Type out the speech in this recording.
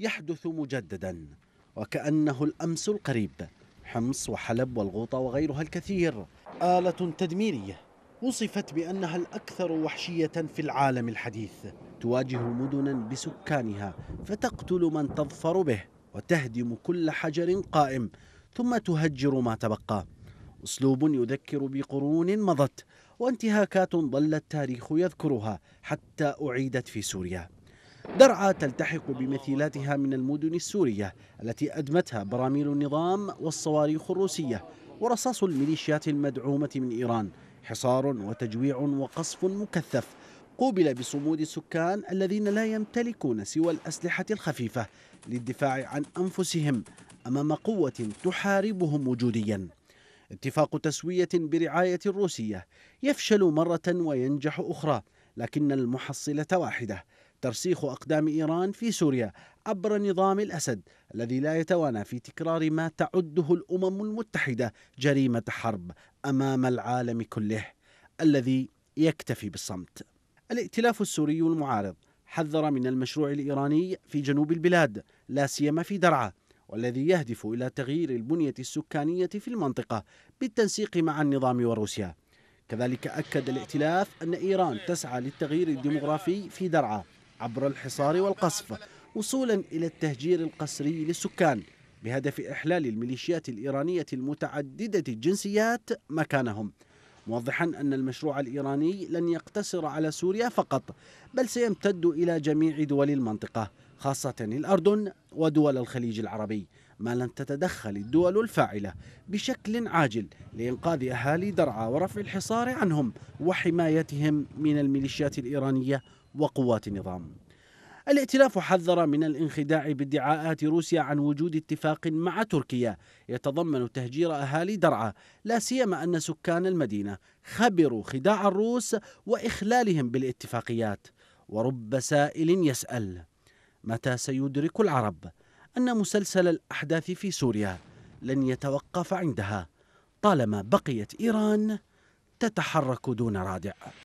يحدث مجددا وكأنه الأمس القريب حمص وحلب والغوطة وغيرها الكثير آلة تدميرية وصفت بأنها الأكثر وحشية في العالم الحديث تواجه مدنا بسكانها فتقتل من تظفر به وتهدم كل حجر قائم ثم تهجر ما تبقى أسلوب يذكر بقرون مضت وانتهاكات ظل التاريخ يذكرها حتى أعيدت في سوريا درعا تلتحق بمثيلاتها من المدن السورية التي أدمتها براميل النظام والصواريخ الروسية ورصاص الميليشيات المدعومة من إيران حصار وتجويع وقصف مكثف قوبل بصمود السكان الذين لا يمتلكون سوى الأسلحة الخفيفة للدفاع عن أنفسهم أمام قوة تحاربهم وجودياً اتفاق تسوية برعاية الروسية يفشل مرة وينجح أخرى لكن المحصلة واحدة ترسيخ أقدام إيران في سوريا عبر نظام الأسد الذي لا يتوانى في تكرار ما تعده الأمم المتحدة جريمة حرب أمام العالم كله الذي يكتفي بالصمت الائتلاف السوري المعارض حذر من المشروع الإيراني في جنوب البلاد لا سيما في درعا والذي يهدف إلى تغيير البنية السكانية في المنطقة بالتنسيق مع النظام وروسيا كذلك أكد الائتلاف أن إيران تسعى للتغيير الديمغرافي في درعا عبر الحصار والقصف وصولا إلى التهجير القسري للسكان بهدف إحلال الميليشيات الإيرانية المتعددة الجنسيات مكانهم موضحا أن المشروع الإيراني لن يقتصر على سوريا فقط بل سيمتد إلى جميع دول المنطقة خاصة الأردن ودول الخليج العربي ما لن تتدخل الدول الفاعلة بشكل عاجل لإنقاذ أهالي درعا ورفع الحصار عنهم وحمايتهم من الميليشيات الإيرانية وقوات النظام الائتلاف حذر من الانخداع بادعاءات روسيا عن وجود اتفاق مع تركيا يتضمن تهجير اهالي درعا، لا سيما ان سكان المدينه خبروا خداع الروس واخلالهم بالاتفاقيات، ورب سائل يسال: متى سيدرك العرب ان مسلسل الاحداث في سوريا لن يتوقف عندها طالما بقيت ايران تتحرك دون رادع؟